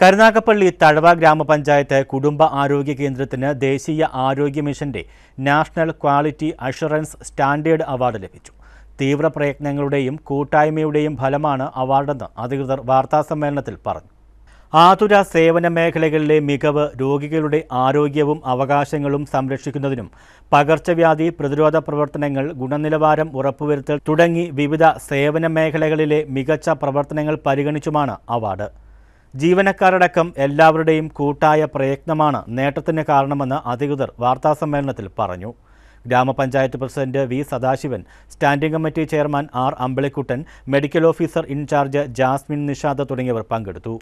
കരുനാഗപ്പള്ളി തഴവ ഗ്രാമപഞ്ചായത്ത് കുടുംബ ആരോഗ്യ കേന്ദ്രത്തിന് ദേശീയ ആരോഗ്യ മിഷന്റെ national quality assurance standard award ലഭിച്ചു തീവ്രപ്രയത്നങ്ങളുടെയും കൂട്ടായ്മയുടെയും ഫലമാണ് അവാർഡെന്ന് അധികൃതർ വാർത്താസമ്മേളനത്തിൽ പറഞ്ഞു ആതുര സേവന മേഖലകളിലെ മികവ് രോഗികളുടെ ആരോഗ്യവും അവകാശങ്ങളും സംരക്ഷിക്കുന്നതിനും പകർച്ചവ്യാധി പ്രതിരോധ പ്രവർത്തനങ്ങൾ ഗുണനിലവാരം ഉറപ്പുവരുത്തൽ തുടങ്ങി വിവിധ സേവന മേഖലകളിലെ മികച്ച പ്രവർത്തനങ്ങൾ പരിഗണിച്ചുമാണ് അവാർഡ് ജീവനക്കാരടക്കം എല്ലാവരുടെയും കൂട്ടായ പ്രയത്നമാണ് നേട്ടത്തിന് കാരണമെന്ന് അധികൃതർ വാർത്താസമ്മേളനത്തിൽ പറഞ്ഞു ഗ്രാമപഞ്ചായത്ത് president V Sadasivan standing committee chairman R Ambalikuttan medical officer in charge Jasmin Nishad തുടങ്ങിയവർ പങ്കെടുത്തു